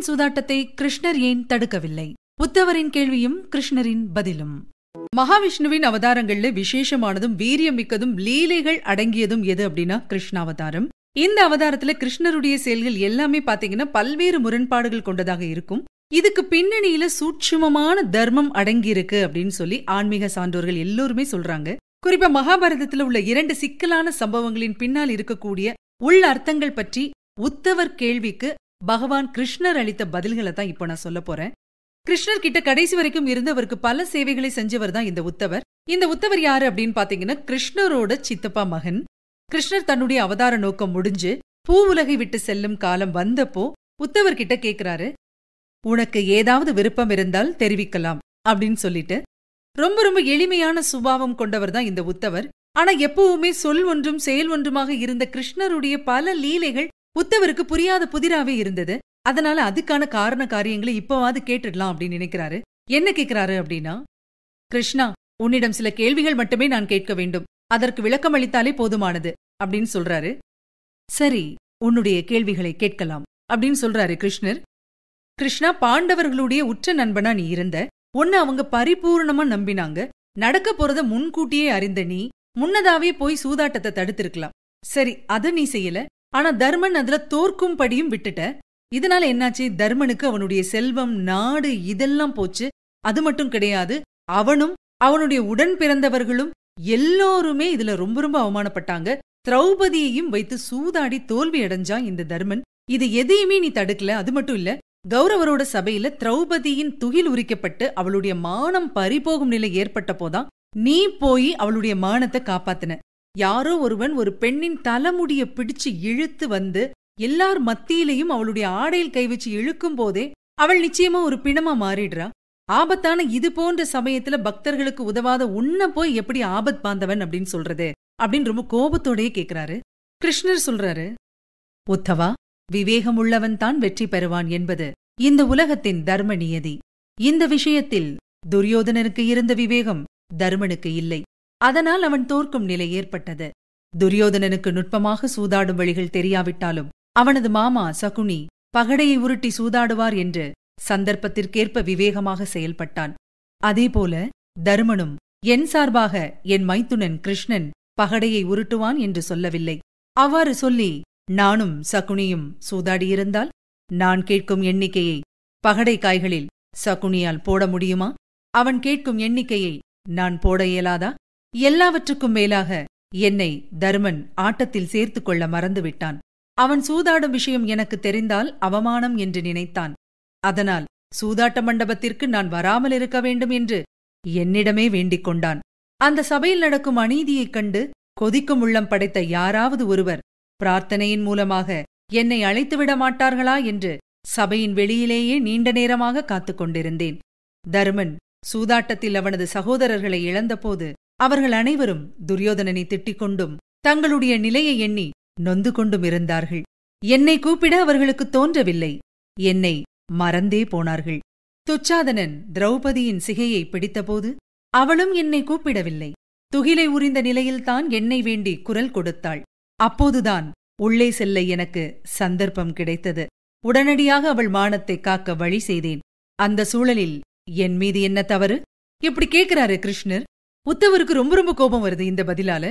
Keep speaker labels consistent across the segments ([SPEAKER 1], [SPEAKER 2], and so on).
[SPEAKER 1] உத்தவரின் சூதாட்டத்தை கிருஷ்ணர் ஏன் தடுக்கவில்லை உத்தவரின் கேள்வியும் கிருஷ்ணரின் பதிலும் மகாவிஷ்ணுவின் அவதாரங்கள்ல விசேஷமானதும் வீரியம் மிக்கதும் லீலைகள் அடங்கியதும் எது அப்படின்னா கிருஷ்ண அவதாரம் இந்த அவதாரத்துல கிருஷ்ணருடைய செயல்கள் எல்லாமே பாத்தீங்கன்னா பல்வேறு முரண்பாடுகள் கொண்டதாக இருக்கும் இதுக்கு பின்னணியில சூட்சுமமான தர்மம் அடங்கியிருக்கு அப்படின்னு சொல்லி ஆன்மீக சான்றோர்கள் எல்லோருமே சொல்றாங்க குறிப்பா மகாபாரதத்துல உள்ள இரண்டு சிக்கலான சம்பவங்களின் பின்னால் இருக்கக்கூடிய உள் அர்த்தங்கள் பற்றி உத்தவர் கேள்விக்கு பகவான் கிருஷ்ணர் அளித்த பதில்களை தான் இப்போ நான் சொல்ல போறேன் கிருஷ்ணர் கிட்ட கடைசி வரைக்கும் இருந்தவருக்கு பல சேவைகளை செஞ்சவர் தான் இந்த உத்தவர் இந்த உத்தவர் யாரு அப்படின்னு பாத்தீங்கன்னா கிருஷ்ணரோட சித்தப்பா மகன் கிருஷ்ணர் தன்னுடைய அவதார நோக்கம் முடிஞ்சு பூ உலகை விட்டு செல்லும் காலம் வந்தப்போ உத்தவர்கிட்ட கேக்குறாரு உனக்கு ஏதாவது விருப்பம் இருந்தால் தெரிவிக்கலாம் அப்படின்னு சொல்லிட்டு ரொம்ப ரொம்ப எளிமையான சுபாவம் கொண்டவர் தான் இந்த உத்தவர் ஆனா எப்பவுமே சொல் ஒன்றும் செயல் ஒன்றுமாக இருந்த கிருஷ்ணருடைய பல லீலைகள் உத்தவருக்கு புரியாத புதிராவே இருந்தது அதனால அதுக்கான காரண காரியங்களை இப்பவாது கேட்டுடலாம் அப்படின்னு நினைக்கிறாரு என்ன கேட்கிறாரு அப்படின்னா கிருஷ்ணா உன்னிடம் சில கேள்விகள் மட்டுமே நான் கேட்க வேண்டும் அதற்கு விளக்கம் அளித்தாலே போதுமானது அப்படின்னு சொல்றாரு சரி உன்னுடைய கேள்விகளை கேட்கலாம் அப்படின்னு சொல்றாரு கிருஷ்ணர் கிருஷ்ணா பாண்டவர்களுடைய உற்ற நண்பனா நீ இருந்த ஒன்னு அவங்க பரிபூர்ணமா நம்பினாங்க நடக்க போறத முன்கூட்டியே அறிந்த நீ முன்னதாவே போய் சூதாட்டத்தை தடுத்திருக்கலாம் சரி அத நீ செய்யல ஆனா தர்மன் அதுல தோற்கும்படியும் விட்டுட்ட இதனால என்னாச்சு தர்மனுக்கு அவனுடைய செல்வம் நாடு இதெல்லாம் போச்சு அது மட்டும் கிடையாது அவனும் அவனுடைய உடன் பிறந்தவர்களும் எல்லோருமே இதுல ரொம்ப ரொம்ப அவமானப்பட்டாங்க திரௌபதியையும் வைத்து சூதாடி தோல்வி அடைஞ்சான் இந்த தர்மன் இது எதையுமே நீ தடுக்கல அது மட்டும் இல்ல கௌரவரோட சபையில திரௌபதியின் துகில் உரிக்கப்பட்டு அவளுடைய மானம் பறிபோகும் நிலை ஏற்பட்ட போதான் நீ போய் அவளுடைய மானத்தை காப்பாத்தின யாரோ ஒருவன் ஒரு பெண்ணின் தலைமுடிய பிடிச்சு இழுத்து வந்து எல்லார் மத்தியிலையும் அவளுடைய ஆடையில் கை வச்சு இழுக்கும் போதே அவள் நிச்சயமா ஒரு பிணமா மாறிடுறா ஆபத்தான இது போன்ற சமயத்துல பக்தர்களுக்கு உதவாத உன்ன போய் எப்படி ஆபத் பாந்தவன் அப்படின்னு சொல்றது அப்படின்னு ரொம்ப கோபத்தோடயே கேக்குறாரு கிருஷ்ணர் சொல்றாரு உத்தவா விவேகம் உள்ளவன் தான் வெற்றி பெறுவான் என்பது இந்த உலகத்தின் தர்ம நியதி இந்த விஷயத்தில் துரியோதனனுக்கு இருந்த விவேகம் தர்மனுக்கு இல்லை அதனால் அவன் தோற்கும் நிலை ஏற்பட்டது துரியோதனனுக்கு நுட்பமாக சூதாடும் வழிகள் தெரியாவிட்டாலும் அவனது மாமா சகுனி பகடையை உருட்டி சூதாடுவார் என்று சந்தர்ப்பத்திற்கேற்ப விவேகமாக செயல்பட்டான் அதேபோல தருமனும் என் சார்பாக என் மைத்துனன் கிருஷ்ணன் பகடையை உருட்டுவான் என்று சொல்லவில்லை அவ்வாறு சொல்லி நானும் சகுனியும் சூதாடியிருந்தால் நான் கேட்கும் எண்ணிக்கையை பகடை காய்களில் சகுனியால் போட முடியுமா அவன் கேட்கும் எண்ணிக்கையை நான் போட இயலாதா எல்லாவற்றுக்கும் மேலாக என்னை தர்மன் ஆட்டத்தில் சேர்த்து கொள்ள மறந்துவிட்டான் அவன் சூதாடும் விஷயம் எனக்கு தெரிந்தால் அவமானம் என்று நினைத்தான் அதனால் சூதாட்ட மண்டபத்திற்கு நான் வராமல் இருக்க வேண்டும் என்று என்னிடமே வேண்டிக் கொண்டான் அந்த சபையில் நடக்கும் அநீதியைக் கண்டு கொதிக்கும் உள்ளம் படைத்த யாராவது ஒருவர் பிரார்த்தனையின் மூலமாக என்னை அழைத்துவிட மாட்டார்களா என்று சபையின் வெளியிலேயே நீண்ட நேரமாக காத்துக் கொண்டிருந்தேன் தர்மன் சூதாட்டத்தில் அவனது சகோதரர்களை இழந்தபோது அவர்கள் அனைவரும் துரியோதனனை திட்டிக் கொண்டும் தங்களுடைய நிலையை எண்ணி நொந்து கொண்டும் இருந்தார்கள் என்னை கூப்பிட அவர்களுக்கு தோன்றவில்லை என்னை மறந்தே போனார்கள் துச்சாதனன் திரௌபதியின் சிகையை பிடித்தபோது அவளும் என்னை கூப்பிடவில்லை துகிலை உறிந்த நிலையில்தான் என்னை வேண்டி குரல் கொடுத்தாள் அப்போதுதான் உள்ளே செல்ல எனக்கு சந்தர்ப்பம் கிடைத்தது உடனடியாக அவள் மானத்தை காக்க வழி செய்தேன் அந்த சூழலில் என் மீது என்ன தவறு இப்படி கேட்கிறாரு கிருஷ்ணர் உத்தவருக்கு ரொம்ப ரொம்ப கோபம் வருது இந்த பதிலால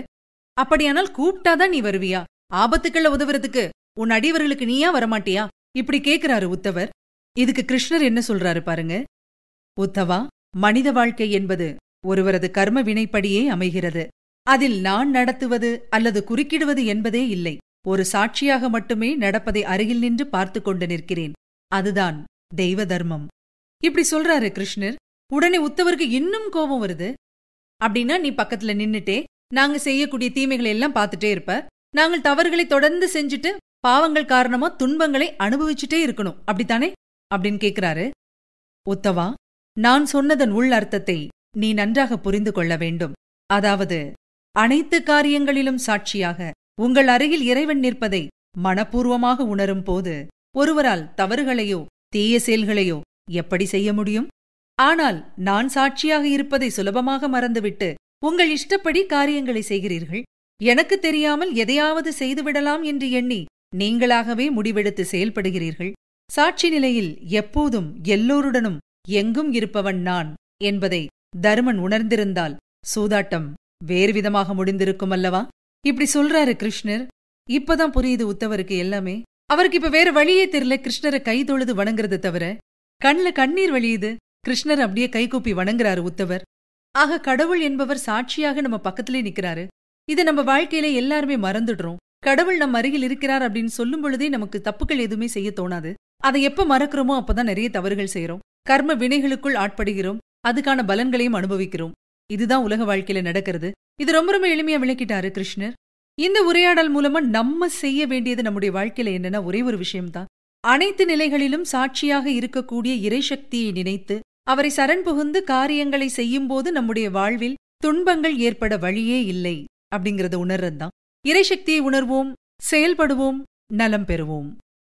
[SPEAKER 1] அப்படியானால் கூப்பிட்டாதான் நீ வருவியா ஆபத்துக்கள்ல உதவுறதுக்கு உன் அடியவர்களுக்கு நீயா வரமாட்டியா இப்படி கேக்குறாரு உத்தவர் இதுக்கு கிருஷ்ணர் என்ன சொல்றாரு பாருங்க உத்தவா மனித வாழ்க்கை என்பது ஒருவரது கர்ம வினைப்படியே அமைகிறது அதில் நான் நடத்துவது அல்லது குறுக்கிடுவது என்பதே இல்லை ஒரு சாட்சியாக மட்டுமே நடப்பதை அருகில் நின்று பார்த்து கொண்டு நிற்கிறேன் அதுதான் தெய்வ தர்மம் இப்படி சொல்றாரு கிருஷ்ணர் உடனே உத்தவருக்கு இன்னும் கோபம் வருது அப்படின்னா நீ பக்கத்துல நின்னுட்டே நாங்க செய்யக்கூடிய தீமைகளை எல்லாம் பார்த்துட்டே இருப்ப நாங்கள் தவறுகளை தொடர்ந்து செஞ்சுட்டு பாவங்கள் காரணமா துன்பங்களை அனுபவிச்சுட்டே இருக்கணும் அப்படித்தானே அப்படின்னு கேக்குறாரு உத்தவா நான் சொன்னதன் உள் அர்த்தத்தை நீ நன்றாக புரிந்து கொள்ள வேண்டும் அதாவது அனைத்து காரியங்களிலும் சாட்சியாக உங்கள் அருகில் இறைவன் நிற்பதை மனப்பூர்வமாக உணரும் போது ஒருவரால் தவறுகளையோ தீய செயல்களையோ எப்படி செய்ய முடியும் ஆனால் நான் சாட்சியாக இருப்பதை சுலபமாக மறந்துவிட்டு உங்கள் இஷ்டப்படி காரியங்களை செய்கிறீர்கள் எனக்கு தெரியாமல் எதையாவது செய்துவிடலாம் என்று எண்ணி நீங்களாகவே முடிவெடுத்து செயல்படுகிறீர்கள் சாட்சி நிலையில் எப்போதும் எல்லோருடனும் எங்கும் இருப்பவன் நான் என்பதை தருமன் உணர்ந்திருந்தால் சூதாட்டம் வேறுவிதமாக முடிந்திருக்கும் அல்லவா இப்படி சொல்றாரு கிருஷ்ணர் இப்பதான் புரியுது உத்தவருக்கு எல்லாமே அவருக்கு இப்ப வேற வழியே தெரியல கிருஷ்ணரை கை தொழுது வணங்குறது தவிர கண்ல கண்ணீர் வழியுது கிருஷ்ணர் அப்படியே கைகூப்பி வணங்குறாரு உத்தவர் ஆக கடவுள் என்பவர் சாட்சியாக நம்ம பக்கத்திலே நிக்கிறாரு இதை நம்ம வாழ்க்கையில எல்லாருமே மறந்துடுறோம் கடவுள் நம் அருகில் இருக்கிறார் அப்படின்னு சொல்லும் பொழுதே நமக்கு தப்புகள் எதுவுமே செய்ய தோணாது அதை எப்ப மறக்கிறோமோ அப்பதான் நிறைய தவறுகள் செய்யறோம் கர்ம வினைகளுக்குள் ஆட்படுகிறோம் அதுக்கான பலன்களையும் அனுபவிக்கிறோம் இதுதான் உலக வாழ்க்கையில நடக்கிறது இது ரொம்ப ரொம்ப எளிமையா விளக்கிட்டாரு கிருஷ்ணர் இந்த உரையாடல் மூலமா நம்ம செய்ய வேண்டியது நம்முடைய வாழ்க்கையில என்னன்னா ஒரே ஒரு விஷயம்தான் அனைத்து நிலைகளிலும் சாட்சியாக இருக்கக்கூடிய இறைசக்தியை நினைத்து அவரை சரண் புகுந்து காரியங்களை செய்யும்போது நம்முடைய வாழ்வில் துன்பங்கள் ஏற்பட வழியே இல்லை அப்படிங்கிறத உணர்றதுதான் இறைசக்தியை உணர்வோம் செயல்படுவோம் நலம் பெறுவோம்